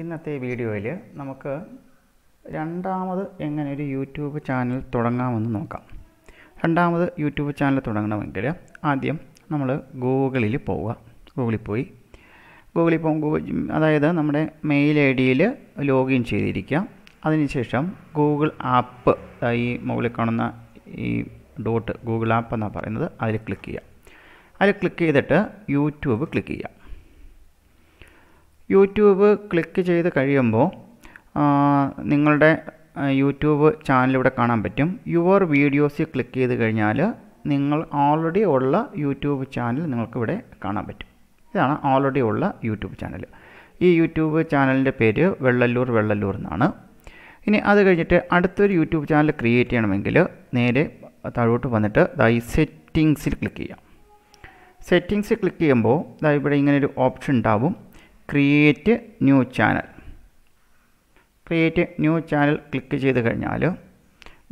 ഇന്നത്തെ വീഡിയോയിൽ നമുക്ക് രണ്ടാമത് എങ്ങനെ ഒരു യൂട്യൂബ് ചാനൽ തുടങ്ങാമെന്ന് നോക്കാം രണ്ടാമത് യൂട്യൂബ് ചാനൽ തുടങ്ങണമെങ്കിൽ ആദ്യം നമ്മൾ ഗൂഗിളിൽ പോവുക ഗൂഗിളിൽ പോയി ഗൂഗിളിൽ പോകും അതായത് നമ്മുടെ മെയിൽ ഐ ഡിയിൽ ലോഗിൻ ചെയ്തിരിക്കുക അതിനുശേഷം ഗൂഗിൾ ആപ്പ് ഈ മുകളിൽ കാണുന്ന ഈ ഡോട്ട് ഗൂഗിൾ ആപ്പ് എന്നാണ് പറയുന്നത് അതിൽ ക്ലിക്ക് ചെയ്യുക അതിൽ ക്ലിക്ക് ചെയ്തിട്ട് യൂട്യൂബ് ക്ലിക്ക് ചെയ്യുക യൂട്യൂബ് ക്ലിക്ക് ചെയ്ത് കഴിയുമ്പോൾ നിങ്ങളുടെ യൂട്യൂബ് ചാനൽ ഇവിടെ കാണാൻ പറ്റും യുവർ വീഡിയോസ് ക്ലിക്ക് ചെയ്ത് കഴിഞ്ഞാൽ നിങ്ങൾ ഓൾറെഡി ഉള്ള യൂട്യൂബ് ചാനൽ നിങ്ങൾക്കിവിടെ കാണാൻ പറ്റും ഇതാണ് ഓൾറെഡി ഉള്ള യൂട്യൂബ് ചാനൽ ഈ യൂട്യൂബ് ചാനലിൻ്റെ പേര് വെള്ളല്ലൂർ വെള്ളല്ലൂർ എന്നാണ് ഇനി അത് കഴിഞ്ഞിട്ട് അടുത്തൊരു യൂട്യൂബ് ചാനൽ ക്രിയേറ്റ് ചെയ്യണമെങ്കിൽ നേരെ താഴോട്ട് വന്നിട്ട് ഈ സെറ്റിങ്സിൽ ക്ലിക്ക് ചെയ്യാം സെറ്റിങ്സ് ക്ലിക്ക് ചെയ്യുമ്പോൾ ഇവിടെ ഇങ്ങനെ ഒരു ഓപ്ഷൻ ഉണ്ടാവും create new channel create new channel click ചെയ്ത് കഴിഞ്ഞാൽ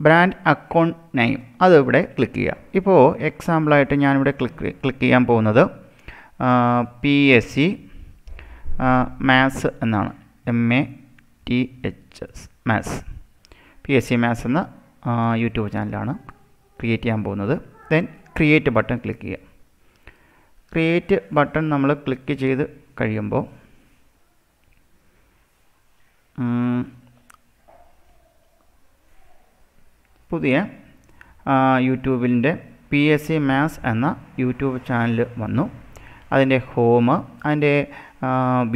ബ്രാൻഡ് അക്കൗണ്ട് നെയിം അതിവിടെ ക്ലിക്ക് ചെയ്യുക ഇപ്പോൾ എക്സാമ്പിളായിട്ട് ഞാനിവിടെ ക്ലിക്ക് ക്ലിക്ക് ചെയ്യാൻ പോകുന്നത് പി എസ് സി മാത്സ് എന്നാണ് M A T H S maths P S C maths എന്ന യൂട്യൂബ് ചാനലാണ് ക്രിയേറ്റ് ചെയ്യാൻ പോകുന്നത് ദെൻ ക്രിയേറ്റ് ബട്ടൺ ക്ലിക്ക് ചെയ്യുക ക്രിയേറ്റ് ബട്ടൺ നമ്മൾ ക്ലിക്ക് ചെയ്ത് കഴിയുമ്പോൾ പുതിയ യൂട്യൂബിൻ്റെ പി എസ് സി മാത്സ് എന്ന യൂട്യൂബ് ചാനൽ വന്നു അതിൻ്റെ ഹോം അതിൻ്റെ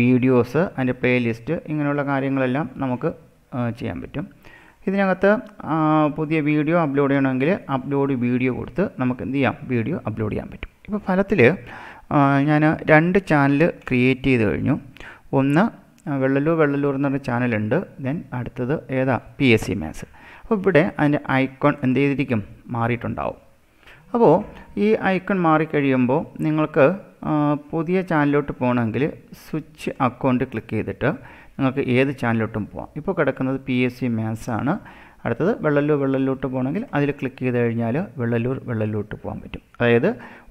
വീഡിയോസ് അതിൻ്റെ പ്ലേലിസ്റ്റ് ഇങ്ങനെയുള്ള കാര്യങ്ങളെല്ലാം നമുക്ക് ചെയ്യാൻ പറ്റും ഇതിനകത്ത് പുതിയ വീഡിയോ അപ്ലോഡ് ചെയ്യണമെങ്കിൽ അപ്ലോഡ് വീഡിയോ കൊടുത്ത് നമുക്ക് എന്ത് ചെയ്യാം വീഡിയോ അപ്ലോഡ് ചെയ്യാൻ പറ്റും ഇപ്പോൾ ഫലത്തിൽ ഞാൻ രണ്ട് ചാനൽ ക്രിയേറ്റ് ചെയ്ത് കഴിഞ്ഞു ഒന്ന് വെള്ളലൂർ വെള്ളലൂർ എന്ന് പറഞ്ഞ ചാനലുണ്ട് ദെൻ അടുത്തത് ഏതാ പി എസ് സി മാത്സ് അപ്പോൾ ഇവിടെ അതിൻ്റെ ഐക്കൺ എന്ത് ചെയ്തിരിക്കും മാറിയിട്ടുണ്ടാവും അപ്പോൾ ഈ ഐക്കൺ മാറിക്കഴിയുമ്പോൾ നിങ്ങൾക്ക് പുതിയ ചാനലിലോട്ട് പോകണമെങ്കിൽ സ്വിച്ച് അക്കൗണ്ട് ക്ലിക്ക് ചെയ്തിട്ട് നിങ്ങൾക്ക് ഏത് ചാനലിലോട്ടും പോകാം ഇപ്പോൾ കിടക്കുന്നത് പി എസ് സി മാത്സ് ആണ് അടുത്തത് വെള്ളല്ലൂർ വെള്ളലിലോട്ട് പോകണമെങ്കിൽ അതിൽ ക്ലിക്ക് ചെയ്ത് കഴിഞ്ഞാൽ വെള്ളല്ലൂർ വെള്ളലിലോട്ട് പോകാൻ പറ്റും അതായത്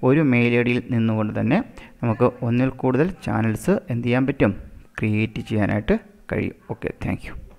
ഒരു മെയിൽ ഐ ഡിയിൽ നിന്നുകൊണ്ട് തന്നെ നമുക്ക് ഒന്നിൽ കൂടുതൽ ചാനൽസ് എന്ത് ചെയ്യാൻ പറ്റും ക്രിയേറ്റ് ചെയ്യാനായിട്ട് കഴിയും ഓക്കെ താങ്ക്